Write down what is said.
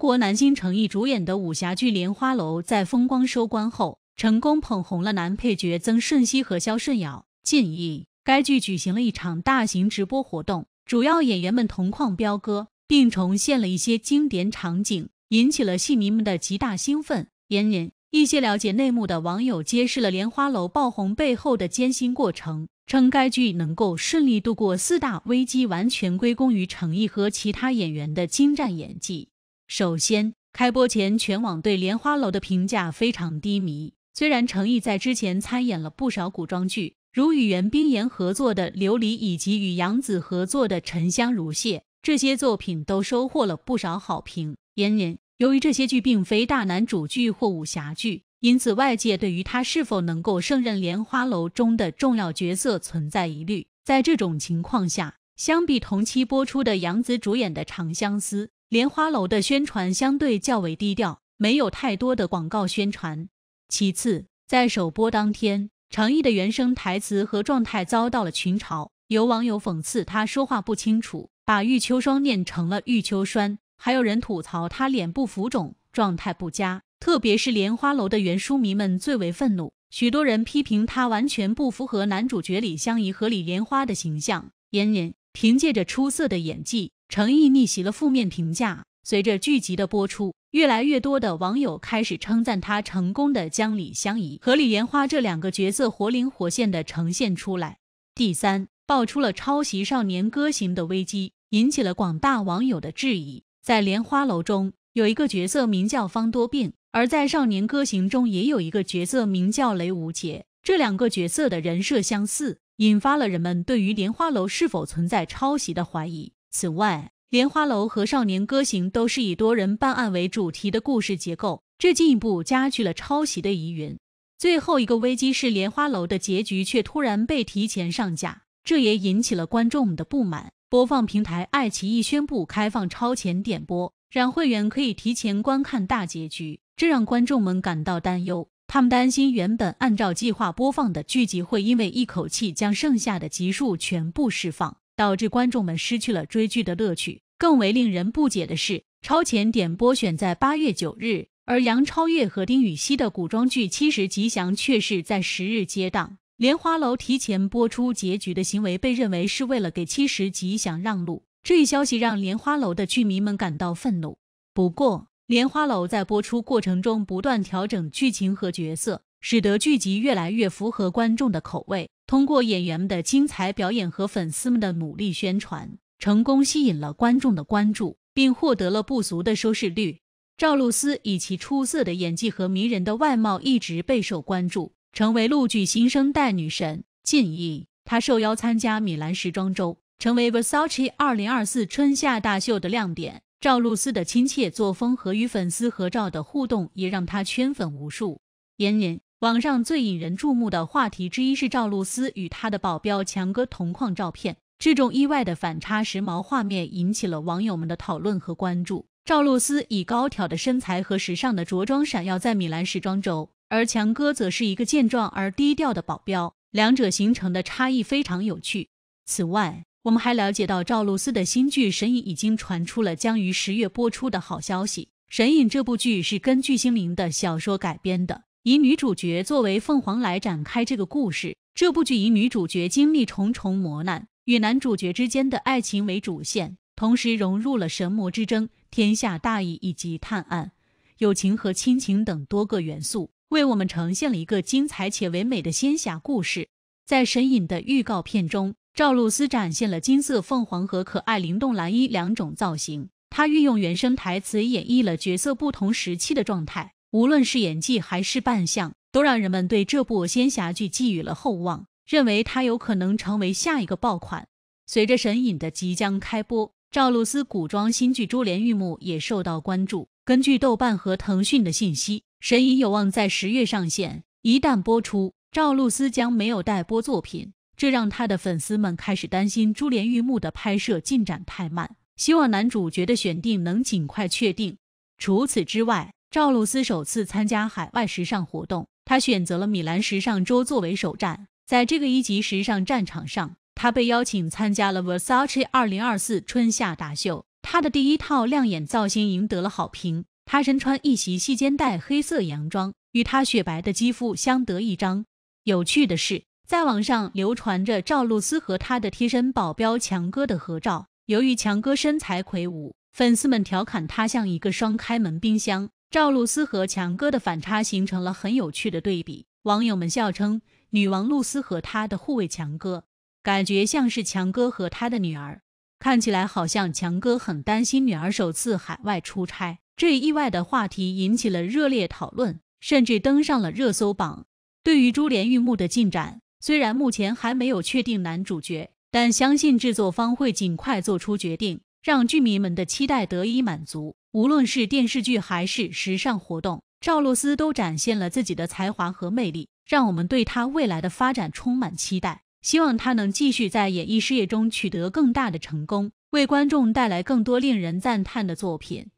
国男星成毅主演的武侠剧《莲花楼》在风光收官后，成功捧红了男配角曾舜晞和肖顺尧。近日，该剧举行了一场大型直播活动，主要演员们同框飙歌，并重现了一些经典场景，引起了戏迷们的极大兴奋。近日，一些了解内幕的网友揭示了《莲花楼》爆红背后的艰辛过程，称该剧能够顺利度过四大危机，完全归功于成毅和其他演员的精湛演技。首先，开播前全网对《莲花楼》的评价非常低迷。虽然程毅在之前参演了不少古装剧，如与袁冰妍合作的《琉璃》，以及与杨紫合作的《沉香如屑》，这些作品都收获了不少好评。然而，由于这些剧并非大男主剧或武侠剧，因此外界对于他是否能够胜任《莲花楼》中的重要角色存在疑虑。在这种情况下，相比同期播出的杨紫主演的《长相思》。莲花楼的宣传相对较为低调，没有太多的广告宣传。其次，在首播当天，成毅的原声台词和状态遭到了群嘲，有网友讽刺他说话不清楚，把玉秋霜念成了玉秋栓，还有人吐槽他脸部浮肿，状态不佳。特别是莲花楼的原书迷们最为愤怒，许多人批评他完全不符合男主角李相宜和李莲花的形象。演员凭借着出色的演技。诚意逆袭了负面评价。随着剧集的播出，越来越多的网友开始称赞他成功的将李香怡和李莲花这两个角色活灵活现的呈现出来。第三，爆出了抄袭《少年歌行》的危机，引起了广大网友的质疑。在《莲花楼》中有一个角色名叫方多病，而在《少年歌行》中也有一个角色名叫雷无桀，这两个角色的人设相似，引发了人们对于《莲花楼》是否存在抄袭的怀疑。此外，《莲花楼》和《少年歌行》都是以多人办案为主题的故事结构，这进一步加剧了抄袭的疑云。最后一个危机是，《莲花楼》的结局却突然被提前上架，这也引起了观众们的不满。播放平台爱奇艺宣布开放超前点播，让会员可以提前观看大结局，这让观众们感到担忧。他们担心，原本按照计划播放的剧集会因为一口气将剩下的集数全部释放。导致观众们失去了追剧的乐趣。更为令人不解的是，超前点播选在八月九日，而杨超越和丁禹兮的古装剧《七十吉祥》却是在十日接档。莲花楼提前播出结局的行为被认为是为了给《七十吉祥》让路。这一消息让莲花楼的剧迷们感到愤怒。不过，莲花楼在播出过程中不断调整剧情和角色，使得剧集越来越符合观众的口味。通过演员们的精彩表演和粉丝们的努力宣传，成功吸引了观众的关注，并获得了不俗的收视率。赵露思以其出色的演技和迷人的外貌，一直备受关注，成为陆剧新生代女神。近一，她受邀参加米兰时装周，成为 Versace 2024春夏大秀的亮点。赵露思的亲切作风和与粉丝合照的互动，也让她圈粉无数。延年。网上最引人注目的话题之一是赵露思与她的保镖强哥同框照片。这种意外的反差时髦画面引起了网友们的讨论和关注。赵露思以高挑的身材和时尚的着装闪耀在米兰时装周，而强哥则是一个健壮而低调的保镖，两者形成的差异非常有趣。此外，我们还了解到赵露思的新剧《神隐》已经传出了将于十月播出的好消息。《神隐》这部剧是根据心灵的小说改编的。以女主角作为凤凰来展开这个故事，这部剧以女主角经历重重磨难与男主角之间的爱情为主线，同时融入了神魔之争、天下大义以及探案、友情和亲情等多个元素，为我们呈现了一个精彩且唯美的仙侠故事。在神隐的预告片中，赵露思展现了金色凤凰和可爱灵动蓝衣两种造型，她运用原声台词演绎了角色不同时期的状态。无论是演技还是扮相，都让人们对这部仙侠剧寄予了厚望，认为它有可能成为下一个爆款。随着《神隐》的即将开播，赵露思古装新剧《珠帘玉幕》也受到关注。根据豆瓣和腾讯的信息，《神隐》有望在十月上线。一旦播出，赵露思将没有待播作品，这让她的粉丝们开始担心《珠帘玉幕》的拍摄进展太慢，希望男主角的选定能尽快确定。除此之外，赵露思首次参加海外时尚活动，她选择了米兰时尚周作为首站。在这个一级时尚战场上，她被邀请参加了 Versace 2024春夏大秀。她的第一套亮眼造型赢得了好评。她身穿一袭细肩带黑色洋装，与她雪白的肌肤相得益彰。有趣的是，在网上流传着赵露思和她的贴身保镖强哥的合照。由于强哥身材魁梧，粉丝们调侃他像一个双开门冰箱。赵露思和强哥的反差形成了很有趣的对比，网友们笑称女王露思和她的护卫强哥，感觉像是强哥和他的女儿。看起来好像强哥很担心女儿首次海外出差。这意外的话题引起了热烈讨论，甚至登上了热搜榜。对于《珠帘玉幕》的进展，虽然目前还没有确定男主角，但相信制作方会尽快做出决定，让剧迷们的期待得以满足。无论是电视剧还是时尚活动，赵露思都展现了自己的才华和魅力，让我们对她未来的发展充满期待。希望她能继续在演艺事业中取得更大的成功，为观众带来更多令人赞叹的作品。